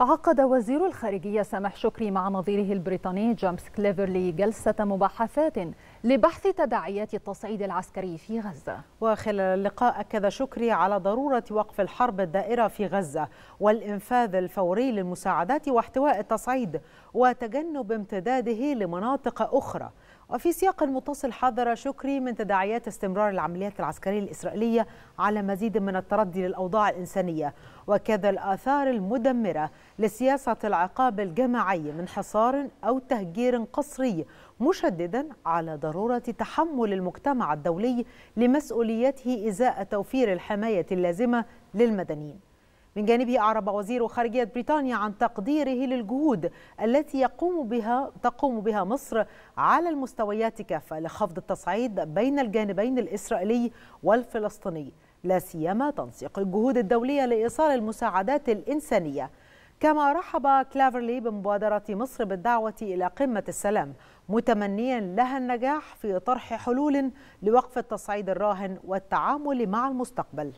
عقد وزير الخارجية سامح شكري مع نظيره البريطاني جيمس كليفرلي جلسة مباحثات لبحث تداعيات التصعيد العسكري في غزة وخلال اللقاء أكد شكري على ضرورة وقف الحرب الدائرة في غزة والإنفاذ الفوري للمساعدات واحتواء التصعيد وتجنب امتداده لمناطق أخرى وفي سياق متصل حذر شكري من تداعيات استمرار العمليات العسكرية الإسرائيلية على مزيد من التردي للأوضاع الإنسانية وكذا الآثار المدمرة لسياسة العقاب الجماعي من حصار أو تهجير قصري مشددا على ضرورة تحمل المجتمع الدولي لمسؤوليته إزاء توفير الحماية اللازمة للمدنيين من جانبه أعرب وزير خارجية بريطانيا عن تقديره للجهود التي يقوم بها تقوم بها مصر على المستويات كافة لخفض التصعيد بين الجانبين الإسرائيلي والفلسطيني لا سيما تنسيق الجهود الدولية لإيصال المساعدات الإنسانية كما رحب كلافرلي بمبادرة مصر بالدعوة إلى قمة السلام متمنيا لها النجاح في طرح حلول لوقف التصعيد الراهن والتعامل مع المستقبل